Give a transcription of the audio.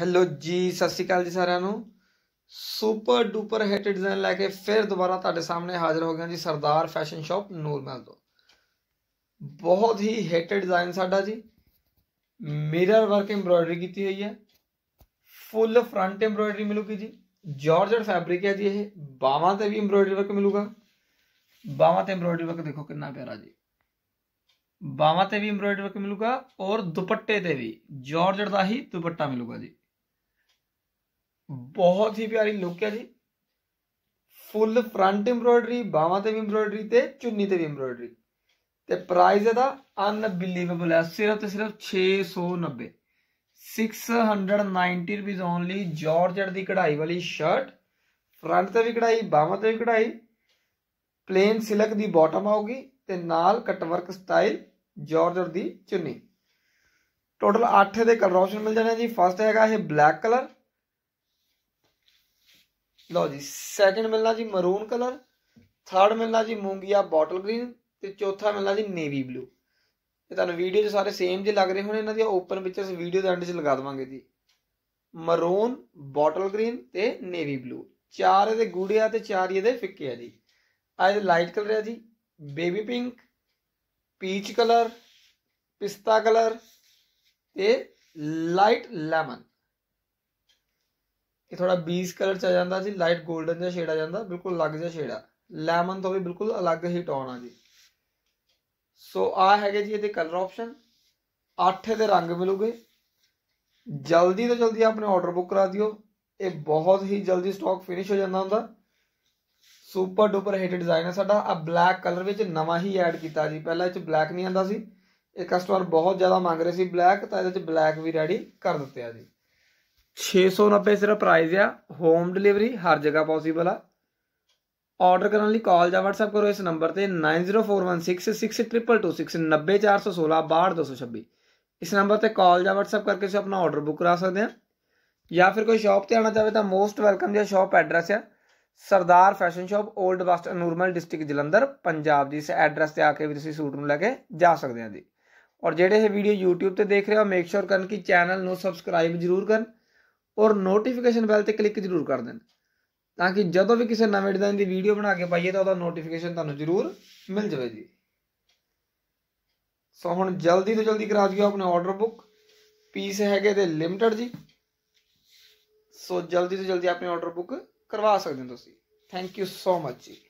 hello ਜੀ ਸਤਿ ਸ਼੍ਰੀ ਅਕਾਲ ਜੀ ਸਾਰਿਆਂ ਨੂੰ ਸੁਪਰ ਡੂਪਰ ਹਿੱਟ ਡਿਜ਼ਾਈਨ ਲੈ ਕੇ ਫਿਰ ਦੁਬਾਰਾ ਤੁਹਾਡੇ ਸਾਹਮਣੇ ਹਾਜ਼ਰ ਹੋ ਗਿਆ ਜੀ ਸਰਦਾਰ ਫੈਸ਼ਨ ਸ਼ਾਪ ਨੂਰਮਲ ਤੋਂ ਬਹੁਤ ਹੀ ਹਿੱਟ ਡਿਜ਼ਾਈਨ ਸਾਡਾ ਜੀ ਮਿਰਰ ਵਰਕ ਐਮਬ੍ਰੋਇਡਰੀ ਕੀਤੀ ਹੋਈ ਹੈ ਫੁੱਲ ਫਰੰਟ ਐਮਬ੍ਰੋਇਡਰੀ ਮਿਲੂਗੀ ਜੀ ਜਾਰਜਟ ਫੈਬਰਿਕ ਹੈ ਜੀ ਇਹ ਬਾਵਾਂ ਤੇ ਵੀ ਐਮਬ੍ਰੋਇਡਰੀ ਵਰਕ ਮਿਲੂਗਾ ਬਾਵਾਂ ਤੇ ਐਮਬ੍ਰੋਇਡਰੀ ਵਰਕ ਦੇਖੋ ਕਿੰਨਾ ਪਿਆਰਾ ਜੀ ਬਾਹਾਂ ਤੇ ਵੀ ਐਮਬ੍ਰੋਇਡਰੀ ਵਰਕ ਮਿਲੂਗਾ ਔਰ ਦੁਪੱਟੇ ਤੇ ਵੀ ਜਾਰਜਟ ਦਾ ਹੀ ਦੁਪੱਟਾ ਮਿਲੂਗਾ ਜੀ ਬਹੁਤ ਹੀ ਪਿਆਰੀ ਲੁੱਕ ਹੈ ਜੀ ਫੁੱਲ ਫਰੰਟ ਐਮਬ੍ਰੋਇਡਰੀ ਬਾਹਾਂ ਤੇ ਵੀ ਐਮਬ੍ਰੋਇਡਰੀ ਤੇ ਚੁੰਨੀ ਤੇ ਵੀ ਐਮਬ੍ਰੋਇਡਰੀ ਤੇ ਪ੍ਰਾਈਸ ਇਹਦਾ ਅਨਬਿਲੀਵੇਬਲ ਹੈ ਸਿਰਫ ਤੇ ਸਿਰਫ 690 690 ਰੁਪਏ ਓਨਲੀ ਜਾਰਜਟ ਦੀ ਕਢਾਈ ਵਾਲੀ ਸ਼ਰਟ ਫਰੰਟ ਤੇ ਵੀ ਕਢਾਈ ਬਾਹਾਂ ਤੇ ਵੀ ਕਢਾਈ ਪਲੇਨ ਸਿਲਕ ਦੀ ਬਾਟਮ ਆਊਗੀ ਤੇ ਨਾਲ ਕਟਵਰਕ ਸਟਾਈਲ ਜਾਰਜਟ ਦੀ ਚੁੰਨੀ ਟੋਟਲ 8 ਦੇ ਕਲਰ ਆਪਸ਼ਨ ਮਿਲ ਜਾਣੇ ਜੀ ਫਸਟ ਹੈਗਾ ਇਹ ਬਲੈਕ ਕਲਰ ਲਓ ਜੀ ਸੈਕੰਡ ਮਿਲਣਾ ਜੀ ਮਰੂਨ ਕਲਰ ਥਰਡ ਮਿਲਣਾ ਜੀ ਮੂੰਗੀਆ ਬੋਟਲ ਗ੍ਰੀਨ ਤੇ ਚੌਥਾ ਮਿਲਣਾ ਜੀ ਨੇਵੀ ਬਲੂ ਇਹ ਤੁਹਾਨੂੰ ਵੀਡੀਓ 'ਚ ਸਾਰੇ ਸੇਮ ਜੇ ਲੱਗ ਰਹੇ ਹੋਣ ਇਹਨਾਂ ਦੀਆਂ ਓਪਨ ਪਿਕਚਰਸ ਵੀਡੀਓ ਦੇ ਅੰਡੇ 'ਚ ਲਗਾ ਦਵਾਂਗੇ ਜੀ ਮਰੂਨ ਬੋਟਲ ਗ੍ਰੀਨ ਤੇ ਨੇਵੀ ਬਲੂ ਚਾਰ ਇਹਦੇ ਗੂੜੇ ਆ ਤੇ ਚਾਰ ਇਹਦੇ ਫਿੱਕੇ ਆ ਜੀ ਆਹ ਲਾਈਟ ਕਲਰ ਆ ਜੀ ਬੇਬੀ ਪਿੰਕ ਪੀਚ ਕਲਰ ਪਿਸਤਾ ਕਲਰ ਤੇ ਲਾਈਟ ਲੈਮਨ ਇਹ ਥੋੜਾ ਬੀਸ ਕਲਰ ਚ ਆ ਜਾਂਦਾ ਜੀ ਲਾਈਟ 골ਡਨ ਜਿਹਾ ਸ਼ੇਡ ਆ ਜਾਂਦਾ ਬਿਲਕੁਲ ਅਲੱਗ ਜਿਹਾ ਸ਼ੇਡ ਆ ਲੈਮਨ ਤੋਂ ਵੀ ਬਿਲਕੁਲ ਅਲੱਗ ਹੀ ਟੋਨ ਆ ਜੀ ਸੋ ਆ ਹੈਗੇ ਜੀ ਇਹਦੇ ਕਲਰ ਆਪਸ਼ਨ 8 ਦੇ ਰੰਗ ਮਿਲੂਗੇ ਜਲਦੀ ਤੋਂ ਜਲਦੀ ਆਪਣੇ ਆਰਡਰ ਬੁੱਕ ਕਰਾ ਦਿਓ ਇਹ ਬਹੁਤ ਹੀ ਜਲਦੀ ਸਟਾਕ ਫਿਨਿਸ਼ ਹੋ ਜਾਂਦਾ ਹੁੰਦਾ ਸੁਪਰ ਡੂਪਰ ਹਿੱਟ ਡਿਜ਼ਾਈਨ ਹੈ ਸਾਡਾ ਆ ਬਲੈਕ ਕਲਰ ਵਿੱਚ ਨਵਾਂ ਹੀ ਐਡ ਕੀਤਾ ਜੀ ਪਹਿਲਾਂ ਇਹ ਚ ਬਲੈਕ ਨਹੀਂ ਆਂਦਾ ਸੀ ਇਹ ਕਸਟਮਰ ਬਹੁਤ ਜ਼ਿਆਦਾ ਮੰਗ ਰਹੇ ਸੀ ਬਲੈਕ ਤਾਂ ਇਹਦੇ ਚ ਬਲੈਕ ਵੀ ਰੈਡੀ ਕਰ ਦਿੱਤੇ ਆ ਜੀ 690 ਸਿਰਫ ਪ੍ਰਾਈਸ ਆ ਹੋਮ ਡਿਲੀਵਰੀ ਹਰ ਜਗ੍ਹਾ ਪੋਸੀਬਲ ਆ ਆਰਡਰ ਕਰਨ ਲਈ ਕਾਲ ਜਾਂ WhatsApp ਕਰੋ ਇਸ ਨੰਬਰ ਤੇ 904166222690416226 ਇਸ ਨੰਬਰ ਤੇ ਕਾਲ ਜਾਂ WhatsApp ਕਰਕੇ ਤੁਸੀਂ ਆਪਣਾ ਆਰਡਰ ਬੁੱਕ ਕਰਾ ਸਕਦੇ ਆ ਜਾਂ ਫਿਰ ਕੋਈ ਸ਼ਾਪ ਤੇ ਆਣਾ ਚਾਹੇ ਤਾਂ ਮੋਸਟ ਵੈਲਕਮ ਜੀ ਸ਼ਾਪ ਐਡਰੈਸ ਆ ਸਰਦਾਰ ਫੈਸ਼ਨ ਸ਼ਾਪ 올ਡ ਬਸਟ ਨੋਰਮਲ ਡਿਸਟ੍ਰਿਕਟ ਜਲੰਧਰ ਪੰਜਾਬ ਦੀ ਇਸ ਐਡਰੈਸ ਤੇ ਆ ਕੇ ਵੀ ਤੁਸੀਂ ਸੂਟ ਨੂੰ ਲੈ ਕੇ ਜਾ ਸਕਦੇ ਆ ਜੀ ਔਰ ਜਿਹੜੇ ਇਹ ਵੀਡੀਓ YouTube ਤੇ ਦੇਖ ਰਹੇ ਹੋ ਮੇਕ ਸ਼ੋਰ ਕਰਨ ਕਿ ਚੈਨਲ ਨੂੰ ਸਬਸਕ੍ਰਾਈਬ ਜ਼ਰੂਰ ਕਰਨ ਔਰ ਨੋਟੀਫਿਕੇਸ਼ਨ ਬੈਲ ਤੇ ਕਲਿੱਕ ਜ਼ਰੂਰ ਕਰ ਦੇਣ ਤਾਂ ਕਿ ਜਦੋਂ ਵੀ ਕਿਸੇ ਨਵੇਂ ਡਿਜ਼ਾਈਨ ਦੀ ਵੀਡੀਓ ਬਣਾ ਕੇ ਪਾਈਏ ਤਾਂ ਉਹਦਾ ਨੋਟੀਫਿਕੇਸ਼ਨ ਤੁਹਾਨੂੰ ਜ਼ਰੂਰ ਮਿਲ ਜਾਵੇ ਜੀ ਸੋ ਹੁਣ ਜਲਦੀ ਤੋਂ ਜਲਦੀ ਕਰਾ ਦਿਓ ਆਪਣਾ ਆਰਡਰ ਬੁੱਕ ਪੀਸ ਹੈਗੇ ਤੇ ਲਿਮਟਿਡ ਜੀ ਸੋ ਜਲਦੀ ਤੋਂ ਜਲਦੀ ਆਪਣੇ ਆਰਡਰ ਬੁੱਕ ਕਰਵਾ ਸਕਦੇ ਹੋ ਤੁਸੀਂ ਥੈਂਕ ਯੂ ਸੋ ਮੱਚ ਜੀ